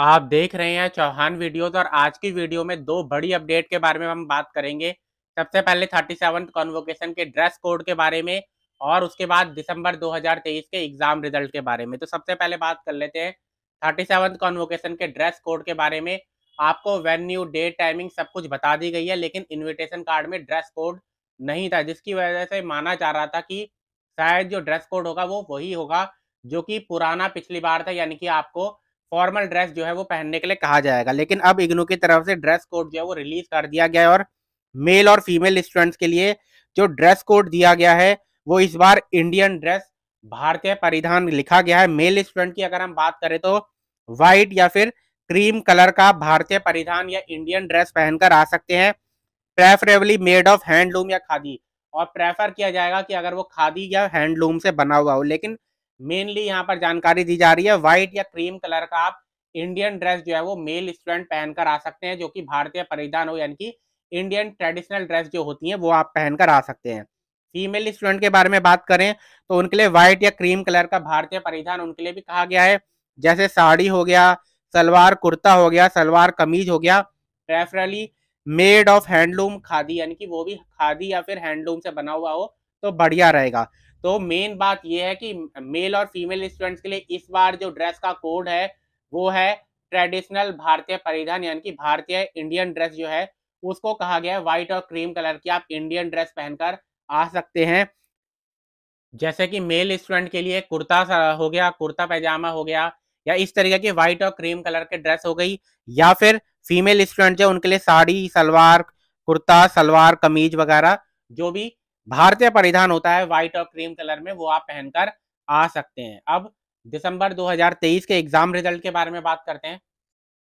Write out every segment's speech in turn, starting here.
आप देख रहे हैं चौहान वीडियोस और आज की वीडियो में दो बड़ी अपडेट के बारे में हम बात करेंगे सबसे पहले थर्टी सेवन कॉन्वोकेशन के ड्रेस कोड के बारे में और उसके बाद दिसंबर 2023 के एग्जाम रिजल्ट के बारे में तो सबसे पहले बात कर लेते हैं थर्टी सेवन कॉन्वोकेशन के ड्रेस कोड के बारे में आपको वेन्यू डेट टाइमिंग सब कुछ बता दी गई है लेकिन इन्विटेशन कार्ड में ड्रेस कोड नहीं था जिसकी वजह से माना जा रहा था कि शायद जो ड्रेस कोड होगा वो वही होगा जो कि पुराना पिछली बार था यानी कि आपको फॉर्मल ड्रेस जो है वो पहनने के लिए कहा जाएगा लेकिन अब इग्नू की तरफ से ड्रेस कोड जो है वो रिलीज कर दिया गया है और मेल और फीमेल स्टूडेंट्स के लिए जो ड्रेस कोड दिया गया है वो इस बार इंडियन ड्रेस भारतीय परिधान लिखा गया है मेल स्टूडेंट की अगर हम बात करें तो व्हाइट या फिर क्रीम कलर का भारतीय परिधान या इंडियन ड्रेस पहनकर आ सकते हैं प्रेफरेबली मेड ऑफ हैंडलूम या खादी और प्रेफर किया जाएगा कि अगर वो खादी या हैंडलूम से बना हुआ हो लेकिन मेनली यहाँ पर जानकारी दी जा रही है व्हाइट या क्रीम कलर का आप इंडियन ड्रेस जो है वो मेल स्टूडेंट पहनकर आ सकते हैं जो कि भारतीय परिधान हो यानी कि इंडियन ट्रेडिशनल ड्रेस जो होती है वो आप पहनकर आ सकते हैं फीमेल स्टूडेंट के बारे में बात करें तो उनके लिए व्हाइट या क्रीम कलर का भारतीय परिधान उनके लिए भी कहा गया है जैसे साड़ी हो गया सलवार कुर्ता हो गया सलवार कमीज हो गया preferably made of handloom khadi यानी कि वो भी खादी या फिर हैंडलूम से बना हुआ हो तो बढ़िया रहेगा तो मेन बात यह है कि मेल और फीमेल स्टूडेंट्स के लिए इस बार जो ड्रेस का कोड है वो है ट्रेडिशनल भारतीय परिधान यानी कि भारतीय इंडियन ड्रेस जो है उसको कहा गया है व्हाइट और क्रीम कलर की आप इंडियन ड्रेस पहनकर आ सकते हैं जैसे कि मेल स्टूडेंट के लिए कुर्ता हो गया कुर्ता पैजामा हो गया या इस तरीके की व्हाइट और क्रीम कलर के ड्रेस हो गई या फिर फीमेल स्टूडेंट जो उनके लिए साड़ी सलवार कुर्ता सलवार कमीज वगैरह जो भी भारतीय परिधान होता है व्हाइट और क्रीम कलर में वो आप पहनकर आ सकते हैं अब दिसंबर 2023 के एग्जाम रिजल्ट के बारे में बात करते हैं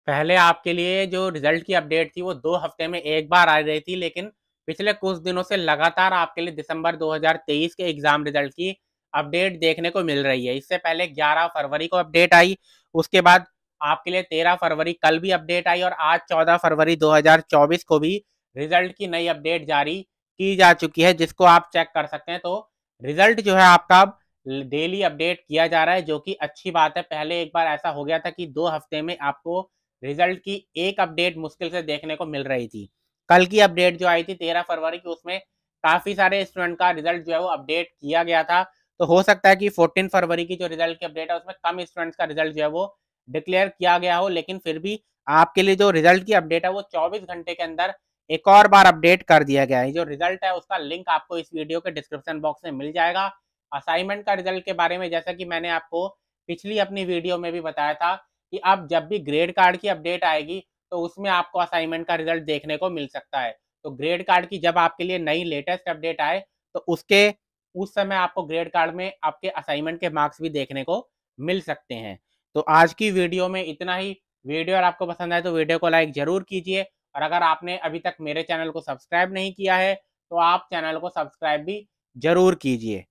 पहले आपके लिए जो रिजल्ट की अपडेट थी वो दो हफ्ते में एक बार आ रही थी लेकिन पिछले कुछ दिनों से लगातार आपके लिए दिसंबर 2023 के एग्जाम रिजल्ट की अपडेट देखने को मिल रही है इससे पहले 11 फरवरी को अपडेट आई उसके बाद आपके लिए 13 फरवरी कल भी अपडेट आई और आज 14 फरवरी 2024 को भी रिजल्ट की नई अपडेट जारी की जा चुकी है जिसको आप चेक कर सकते हैं तो रिजल्ट जो है आपका डेली अपडेट किया जा रहा है जो कि अच्छी बात है पहले एक बार ऐसा हो गया था कि दो हफ्ते में आपको रिजल्ट की एक अपडेट मुश्किल से देखने को मिल रही थी कल की अपडेट जो आई थी तेरह फरवरी की उसमें काफ़ी सारे स्टूडेंट का रिजल्ट जो है वो अपडेट किया गया था तो हो सकता है कि फोर्टीन फरवरी की जो रिजल्ट की अपडेट है उसमें कम स्टूडेंट्स का रिजल्ट जो है वो डिक्लेयर किया गया हो लेकिन फिर भी आपके लिए जो रिजल्ट की अपडेट है वो चौबीस घंटे के अंदर एक और बार अपडेट कर दिया गया है जो रिजल्ट है उसका लिंक आपको इस वीडियो के डिस्क्रिप्शन बॉक्स में मिल जाएगा असाइनमेंट का रिजल्ट के बारे में जैसा कि मैंने आपको पिछली अपनी वीडियो में भी बताया था कि अब जब भी ग्रेड कार्ड की अपडेट आएगी तो उसमें आपको असाइनमेंट का रिजल्ट देखने को मिल सकता है तो ग्रेड कार्ड की जब आपके लिए नई लेटेस्ट अपडेट आए तो उसके उस समय आपको ग्रेड कार्ड में आपके असाइनमेंट के मार्क्स भी देखने को मिल सकते हैं तो आज की वीडियो में इतना ही वीडियो अगर आपको पसंद आए तो वीडियो को लाइक जरूर कीजिए और अगर आपने अभी तक मेरे चैनल को सब्सक्राइब नहीं किया है तो आप चैनल को सब्सक्राइब भी जरूर कीजिए